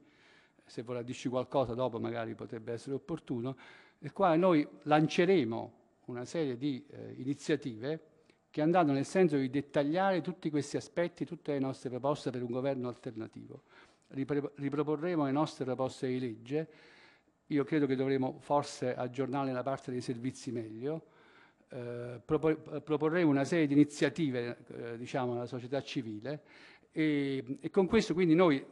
se vorrà dirci qualcosa dopo magari potrebbe essere opportuno, nel quale noi lanceremo una serie di eh, iniziative che andranno nel senso di dettagliare tutti questi aspetti, tutte le nostre proposte per un governo alternativo. Ripre riproporremo le nostre proposte di legge, io credo che dovremo forse aggiornare la parte dei servizi meglio, eh, proporrei una serie di iniziative eh, diciamo, alla società civile e, e, con questo quindi noi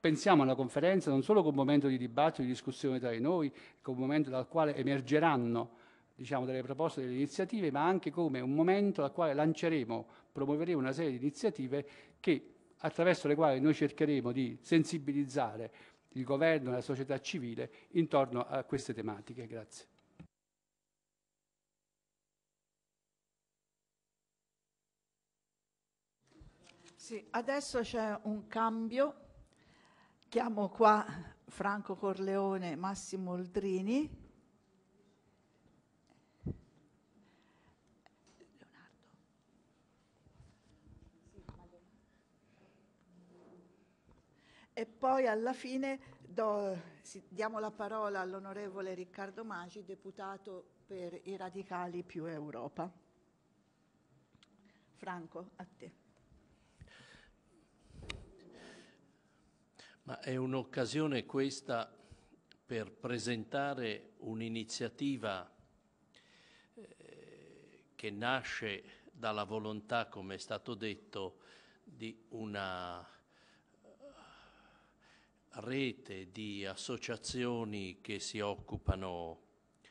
pensiamo alla conferenza non solo come momento di dibattito, di discussione tra di noi, come momento dal quale emergeranno diciamo, delle proposte, delle iniziative, ma anche come un momento dal quale lanceremo, promuoveremo una serie di iniziative che, attraverso le quali noi cercheremo di sensibilizzare il governo e la società civile intorno a queste tematiche. Grazie. Sì, adesso c'è un cambio. Chiamo qua Franco Corleone, Massimo Oldrini. E poi alla fine do, diamo la parola all'onorevole Riccardo Magi, deputato per i radicali più Europa. Franco, a te. Ma è un'occasione questa per presentare un'iniziativa eh, che nasce dalla volontà, come è stato detto, di una eh, rete di associazioni che si occupano eh,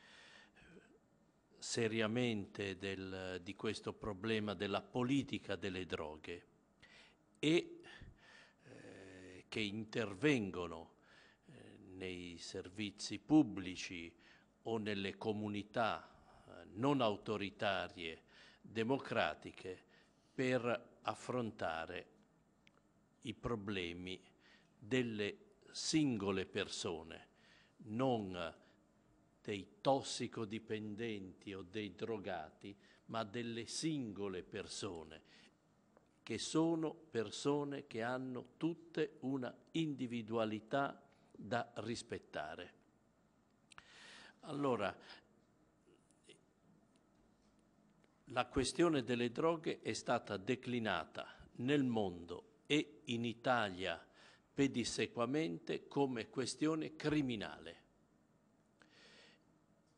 seriamente del, di questo problema della politica delle droghe e che intervengono eh, nei servizi pubblici o nelle comunità eh, non autoritarie democratiche per affrontare i problemi delle singole persone, non dei tossicodipendenti o dei drogati, ma delle singole persone che sono persone che hanno tutte una individualità da rispettare. Allora, la questione delle droghe è stata declinata nel mondo e in Italia pedissequamente come questione criminale.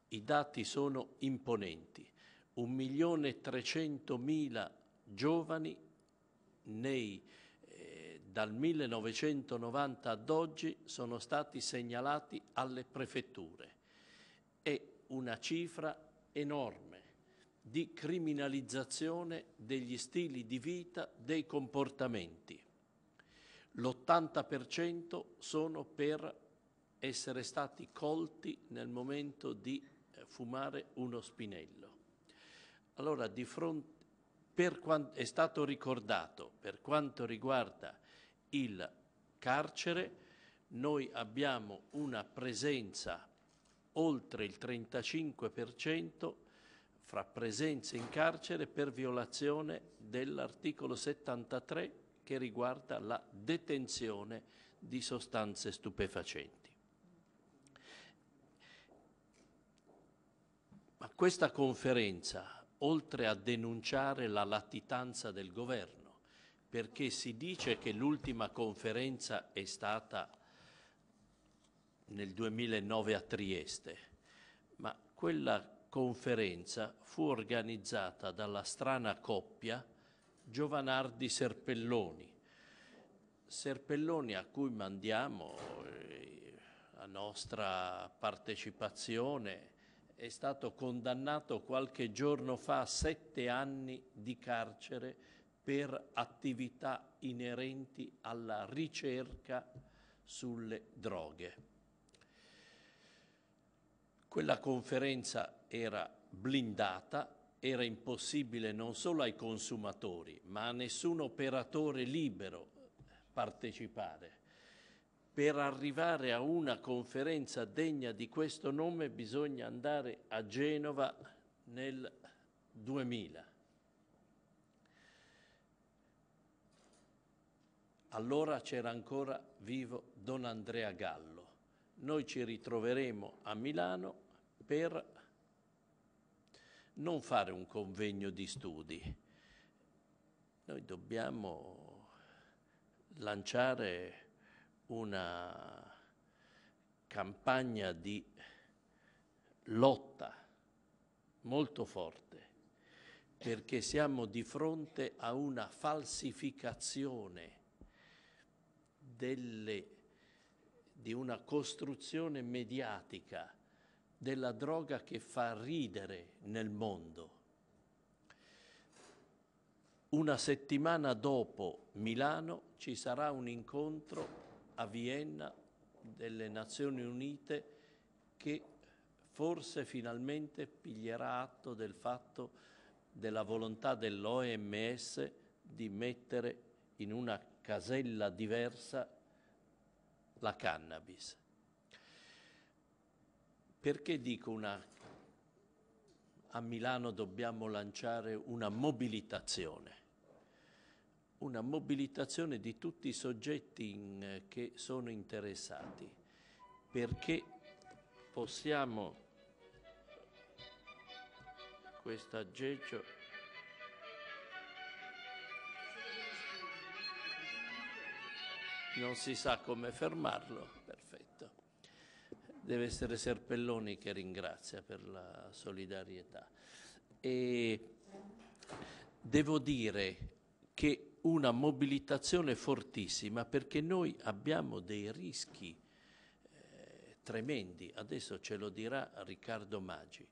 I dati sono imponenti. 1.300.000 giovani nei, eh, dal 1990 ad oggi sono stati segnalati alle prefetture. È una cifra enorme di criminalizzazione degli stili di vita, dei comportamenti. L'80% sono per essere stati colti nel momento di eh, fumare uno spinello. Allora, di fronte quanto, è stato ricordato per quanto riguarda il carcere, noi abbiamo una presenza oltre il 35% fra presenze in carcere per violazione dell'articolo 73 che riguarda la detenzione di sostanze stupefacenti. Ma questa conferenza oltre a denunciare la latitanza del governo, perché si dice che l'ultima conferenza è stata nel 2009 a Trieste, ma quella conferenza fu organizzata dalla strana coppia Giovanardi Serpelloni. Serpelloni a cui mandiamo eh, la nostra partecipazione è stato condannato qualche giorno fa a sette anni di carcere per attività inerenti alla ricerca sulle droghe. Quella conferenza era blindata, era impossibile non solo ai consumatori, ma a nessun operatore libero partecipare per arrivare a una conferenza degna di questo nome bisogna andare a Genova nel 2000. Allora c'era ancora vivo Don Andrea Gallo. Noi ci ritroveremo a Milano per non fare un convegno di studi. Noi dobbiamo lanciare una campagna di lotta molto forte perché siamo di fronte a una falsificazione delle, di una costruzione mediatica della droga che fa ridere nel mondo. Una settimana dopo Milano ci sarà un incontro a Vienna delle Nazioni Unite che forse finalmente piglierà atto del fatto della volontà dell'OMS di mettere in una casella diversa la cannabis. Perché dico una... a Milano dobbiamo lanciare una mobilitazione? una mobilitazione di tutti i soggetti in, eh, che sono interessati perché possiamo questo aggeggio non si sa come fermarlo perfetto deve essere Serpelloni che ringrazia per la solidarietà e devo dire che una mobilitazione fortissima perché noi abbiamo dei rischi eh, tremendi, adesso ce lo dirà Riccardo Maggi,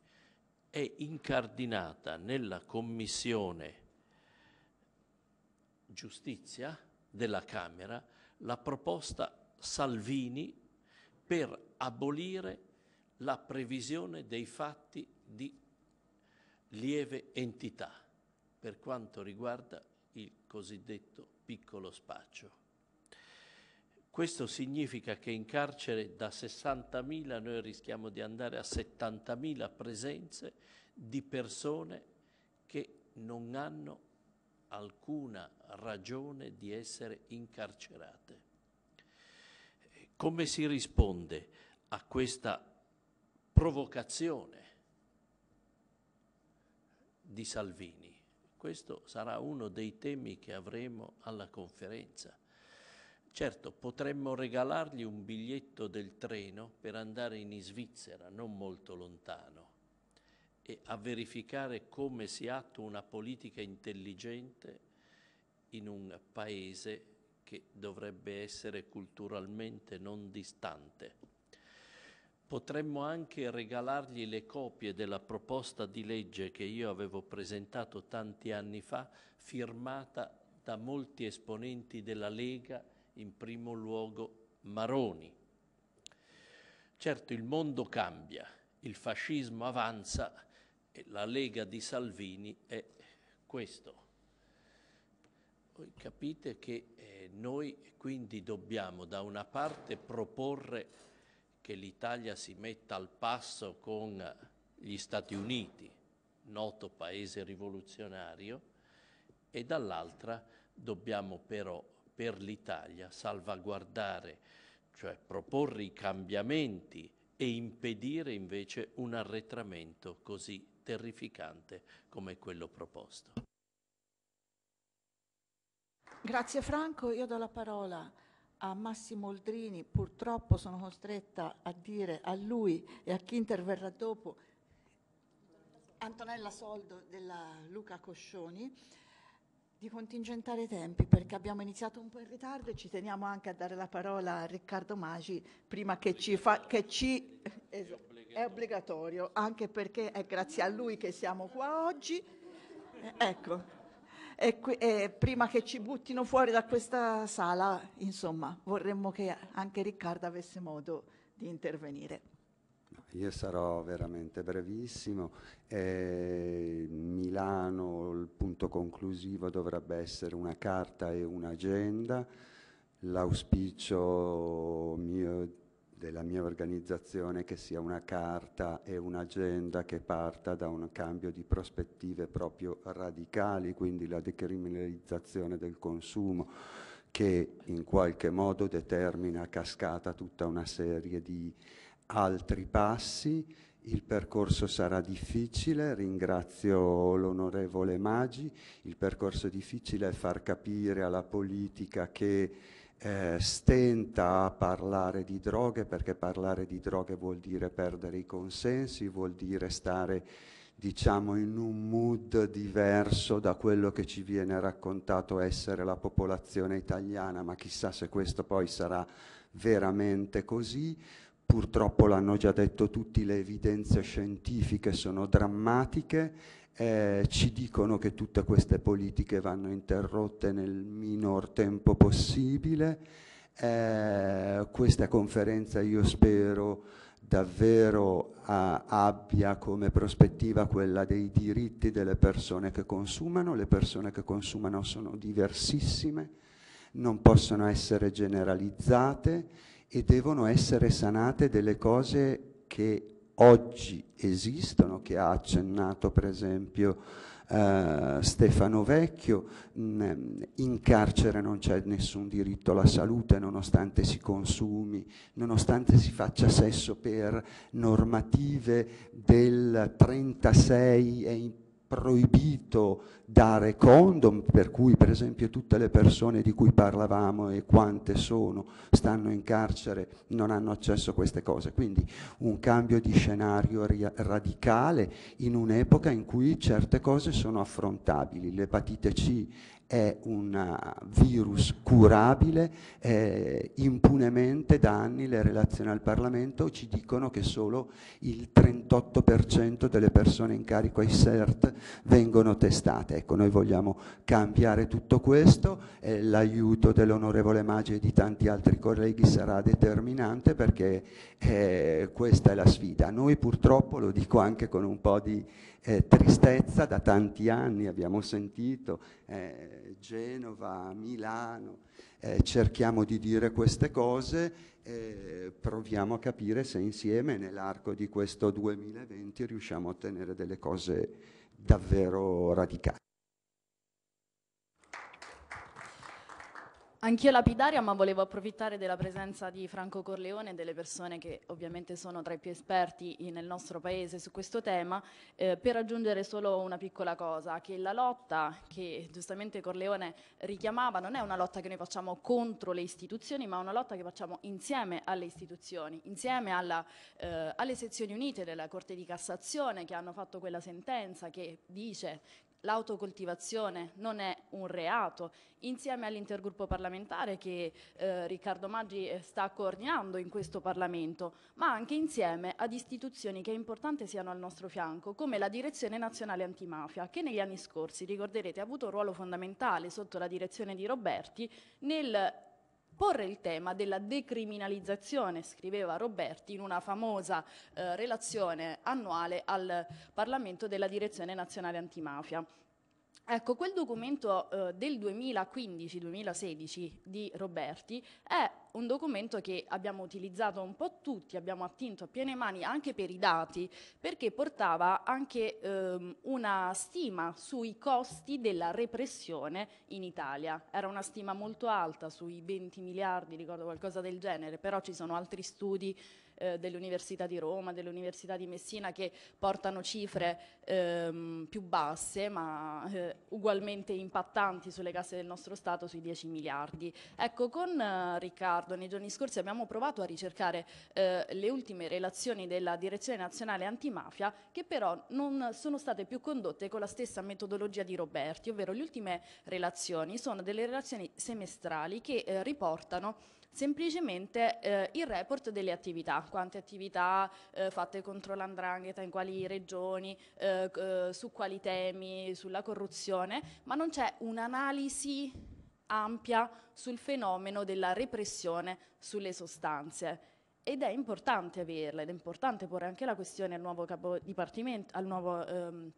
è incardinata nella Commissione Giustizia della Camera la proposta Salvini per abolire la previsione dei fatti di lieve entità per quanto riguarda cosiddetto piccolo spaccio. Questo significa che in carcere da 60.000 noi rischiamo di andare a 70.000 presenze di persone che non hanno alcuna ragione di essere incarcerate. Come si risponde a questa provocazione di Salvini? questo sarà uno dei temi che avremo alla conferenza. Certo, potremmo regalargli un biglietto del treno per andare in Svizzera, non molto lontano, e a verificare come si attua una politica intelligente in un paese che dovrebbe essere culturalmente non distante potremmo anche regalargli le copie della proposta di legge che io avevo presentato tanti anni fa, firmata da molti esponenti della Lega, in primo luogo Maroni. Certo, il mondo cambia, il fascismo avanza e la Lega di Salvini è questo. Voi capite che eh, noi quindi dobbiamo da una parte proporre che l'Italia si metta al passo con gli Stati Uniti, noto paese rivoluzionario, e dall'altra dobbiamo però per l'Italia salvaguardare, cioè proporre i cambiamenti e impedire invece un arretramento così terrificante come quello proposto. Grazie Franco, io do la parola a Massimo Oldrini, purtroppo sono costretta a dire a lui e a chi interverrà dopo, Antonella Soldo della Luca Coscioni, di contingentare i tempi perché abbiamo iniziato un po' in ritardo e ci teniamo anche a dare la parola a Riccardo Magi prima che ci fa... Che ci, esatto è obbligatorio, anche perché è grazie a lui che siamo qua oggi. Eh, ecco, e, e prima che ci buttino fuori da questa sala, insomma, vorremmo che anche Riccardo avesse modo di intervenire. Io sarò veramente brevissimo. Eh, Milano, il punto conclusivo dovrebbe essere una carta e un'agenda. L'auspicio mio della mia organizzazione che sia una carta e un'agenda che parta da un cambio di prospettive proprio radicali, quindi la decriminalizzazione del consumo che in qualche modo determina a cascata tutta una serie di altri passi. Il percorso sarà difficile, ringrazio l'onorevole Maggi, il percorso difficile è far capire alla politica che eh, stenta a parlare di droghe perché parlare di droghe vuol dire perdere i consensi, vuol dire stare diciamo in un mood diverso da quello che ci viene raccontato essere la popolazione italiana, ma chissà se questo poi sarà veramente così. Purtroppo l'hanno già detto tutti, le evidenze scientifiche sono drammatiche eh, ci dicono che tutte queste politiche vanno interrotte nel minor tempo possibile. Eh, questa conferenza io spero davvero ah, abbia come prospettiva quella dei diritti delle persone che consumano. Le persone che consumano sono diversissime, non possono essere generalizzate e devono essere sanate delle cose che oggi esistono, che ha accennato per esempio Uh, Stefano Vecchio, mh, mm, in carcere non c'è nessun diritto alla salute nonostante si consumi, nonostante si faccia sesso per normative del 36 e in proibito dare condom, per cui per esempio tutte le persone di cui parlavamo e quante sono stanno in carcere, non hanno accesso a queste cose. Quindi un cambio di scenario radicale in un'epoca in cui certe cose sono affrontabili. L'epatite C è un uh, virus curabile, eh, impunemente da anni le relazioni al Parlamento ci dicono che solo il 38% delle persone in carico ai CERT vengono testate. Ecco, noi vogliamo cambiare tutto questo, eh, l'aiuto dell'onorevole Maggi e di tanti altri colleghi sarà determinante perché eh, questa è la sfida. Noi purtroppo, lo dico anche con un po' di eh, tristezza da tanti anni, abbiamo sentito eh, Genova, Milano, eh, cerchiamo di dire queste cose, eh, proviamo a capire se insieme nell'arco di questo 2020 riusciamo a ottenere delle cose davvero radicali. Anch'io lapidaria, ma volevo approfittare della presenza di Franco Corleone e delle persone che ovviamente sono tra i più esperti nel nostro paese su questo tema, eh, per aggiungere solo una piccola cosa, che la lotta che giustamente Corleone richiamava non è una lotta che noi facciamo contro le istituzioni, ma una lotta che facciamo insieme alle istituzioni, insieme alla, eh, alle sezioni unite della Corte di Cassazione che hanno fatto quella sentenza che dice l'autocoltivazione non è un reato, insieme all'intergruppo parlamentare che eh, Riccardo Maggi eh, sta coordinando in questo Parlamento, ma anche insieme ad istituzioni che è importante siano al nostro fianco, come la Direzione Nazionale Antimafia, che negli anni scorsi, ricorderete, ha avuto un ruolo fondamentale sotto la direzione di Roberti nel porre il tema della decriminalizzazione, scriveva Roberti in una famosa eh, relazione annuale al Parlamento della Direzione Nazionale Antimafia. Ecco, quel documento eh, del 2015-2016 di Roberti è un documento che abbiamo utilizzato un po' tutti, abbiamo attinto a piene mani anche per i dati, perché portava anche ehm, una stima sui costi della repressione in Italia. Era una stima molto alta, sui 20 miliardi, ricordo qualcosa del genere, però ci sono altri studi eh, dell'Università di Roma, dell'Università di Messina che portano cifre ehm, più basse ma eh, ugualmente impattanti sulle casse del nostro Stato sui 10 miliardi. Ecco, con eh, Riccardo nei giorni scorsi abbiamo provato a ricercare eh, le ultime relazioni della Direzione Nazionale Antimafia che però non sono state più condotte con la stessa metodologia di Roberti, ovvero le ultime relazioni sono delle relazioni semestrali che eh, riportano semplicemente eh, il report delle attività, quante attività eh, fatte contro l'andrangheta, in quali regioni, eh, eh, su quali temi, sulla corruzione, ma non c'è un'analisi ampia sul fenomeno della repressione sulle sostanze. Ed è importante averla, ed è importante porre anche la questione al nuovo capo dipartimento, al nuovo... Ehm,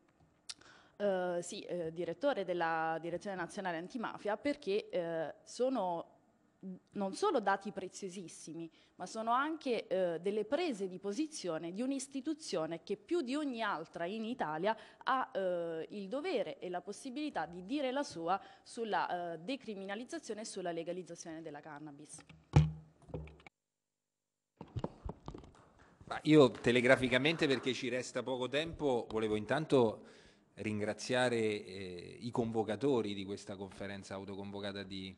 Uh, sì, uh, direttore della Direzione Nazionale Antimafia, perché uh, sono non solo dati preziosissimi, ma sono anche eh, delle prese di posizione di un'istituzione che più di ogni altra in Italia ha eh, il dovere e la possibilità di dire la sua sulla eh, decriminalizzazione e sulla legalizzazione della cannabis. Io telegraficamente, perché ci resta poco tempo, volevo intanto ringraziare eh, i convocatori di questa conferenza autoconvocata di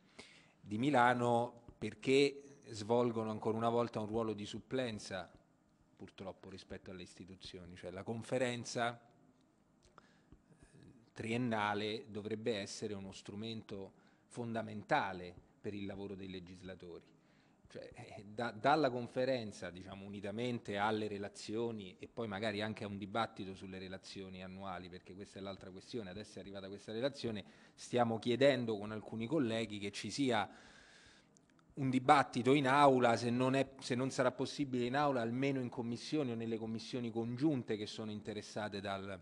di Milano perché svolgono ancora una volta un ruolo di supplenza purtroppo rispetto alle istituzioni, cioè la conferenza eh, triennale dovrebbe essere uno strumento fondamentale per il lavoro dei legislatori cioè, eh, da, dalla conferenza, diciamo, unitamente alle relazioni e poi magari anche a un dibattito sulle relazioni annuali, perché questa è l'altra questione, adesso è arrivata questa relazione, stiamo chiedendo con alcuni colleghi che ci sia un dibattito in aula, se non, è, se non sarà possibile in aula, almeno in commissione o nelle commissioni congiunte che sono interessate dal,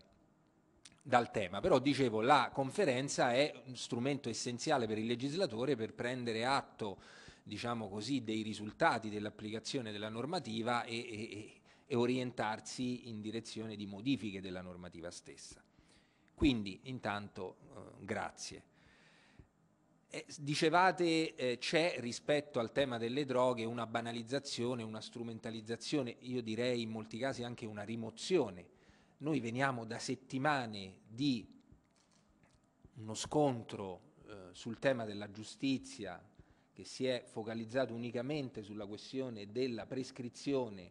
dal tema, però dicevo la conferenza è un strumento essenziale per il legislatore per prendere atto diciamo così, dei risultati dell'applicazione della normativa e, e, e orientarsi in direzione di modifiche della normativa stessa. Quindi intanto eh, grazie. Eh, dicevate eh, c'è rispetto al tema delle droghe una banalizzazione, una strumentalizzazione, io direi in molti casi anche una rimozione. Noi veniamo da settimane di uno scontro eh, sul tema della giustizia che si è focalizzato unicamente sulla questione della prescrizione,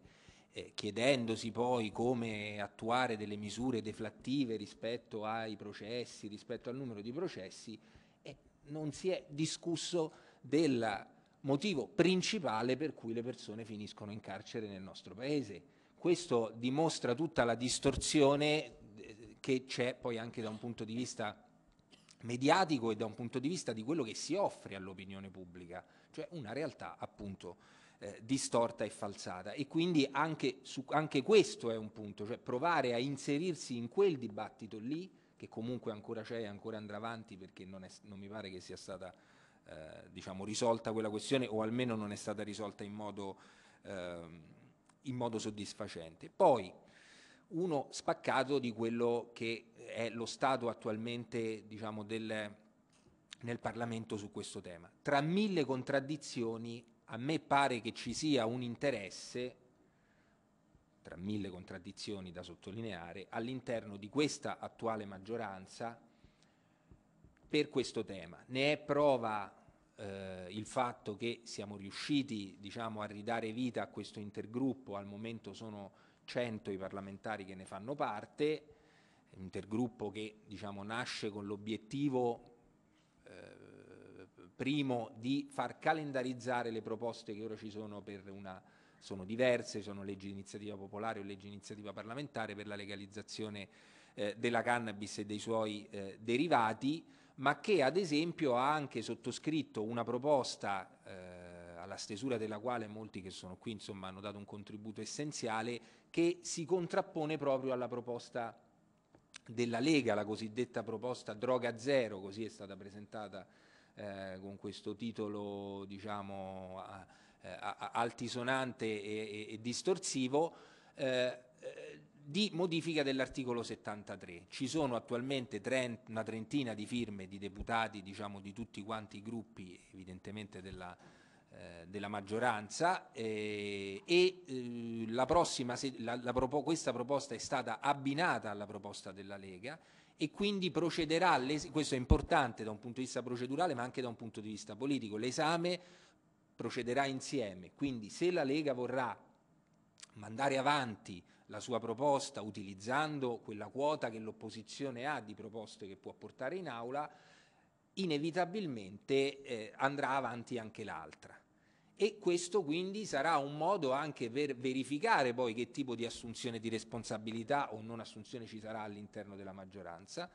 eh, chiedendosi poi come attuare delle misure deflattive rispetto ai processi, rispetto al numero di processi, e non si è discusso del motivo principale per cui le persone finiscono in carcere nel nostro Paese. Questo dimostra tutta la distorsione eh, che c'è poi anche da un punto di vista mediatico e da un punto di vista di quello che si offre all'opinione pubblica, cioè una realtà appunto eh, distorta e falsata. E quindi anche, su, anche questo è un punto, cioè provare a inserirsi in quel dibattito lì, che comunque ancora c'è e ancora andrà avanti perché non, è, non mi pare che sia stata eh, diciamo, risolta quella questione o almeno non è stata risolta in modo, eh, in modo soddisfacente. Poi uno spaccato di quello che è lo stato attualmente diciamo, del, nel Parlamento su questo tema. Tra mille contraddizioni a me pare che ci sia un interesse, tra mille contraddizioni da sottolineare, all'interno di questa attuale maggioranza per questo tema. Ne è prova eh, il fatto che siamo riusciti diciamo, a ridare vita a questo intergruppo, al momento sono 100 i parlamentari che ne fanno parte, intergruppo che diciamo, nasce con l'obiettivo eh, primo di far calendarizzare le proposte che ora ci sono per una sono diverse, sono leggi di iniziativa popolare o leggi di iniziativa parlamentare per la legalizzazione eh, della cannabis e dei suoi eh, derivati, ma che ad esempio ha anche sottoscritto una proposta eh, alla stesura della quale molti che sono qui insomma, hanno dato un contributo essenziale, che si contrappone proprio alla proposta della Lega, la cosiddetta proposta droga zero, così è stata presentata eh, con questo titolo diciamo, a, a, altisonante e, e, e distorsivo. Eh, eh di modifica dell'articolo 73. Ci sono attualmente trent, una trentina di firme di deputati, diciamo di tutti quanti i gruppi, evidentemente della, eh, della maggioranza eh, e eh, la prossima, la, la questa proposta è stata abbinata alla proposta della Lega e quindi procederà, questo è importante da un punto di vista procedurale ma anche da un punto di vista politico, l'esame procederà insieme, quindi se la Lega vorrà mandare avanti la sua proposta utilizzando quella quota che l'opposizione ha di proposte che può portare in aula, inevitabilmente eh, andrà avanti anche l'altra e questo quindi sarà un modo anche per verificare poi che tipo di assunzione di responsabilità o non assunzione ci sarà all'interno della maggioranza.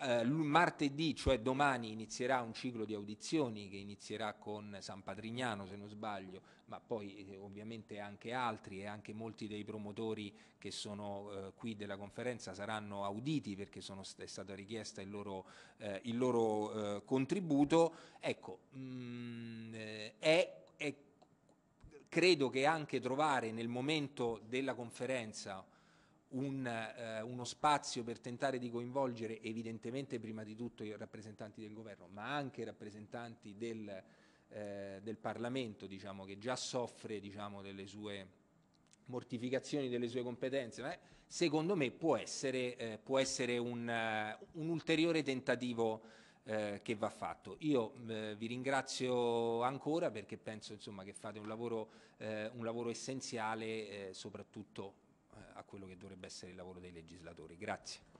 Eh, martedì, cioè domani, inizierà un ciclo di audizioni che inizierà con San Patrignano, se non sbaglio, ma poi eh, ovviamente anche altri e anche molti dei promotori che sono eh, qui della conferenza saranno auditi perché st- è stata richiesta il loro, eh, il loro eh, contributo. Ecco, mh, mm, eh, è è, credo che anche trovare nel momento della conferenza un, eh, uno spazio per tentare di coinvolgere evidentemente prima di tutto i rappresentanti del governo, ma anche i rappresentanti del, eh, del Parlamento, diciamo, che già soffre diciamo, delle sue mortificazioni delle sue competenze, eh, secondo me può essere, eh, può essere un, uh, un ulteriore tentativo eh, che va fatto. Io mh, eh, vi ringrazio ancora perché penso insomma, che fate un lavoro, eh, un lavoro essenziale eh, soprattutto a quello che dovrebbe essere il lavoro dei legislatori. Grazie.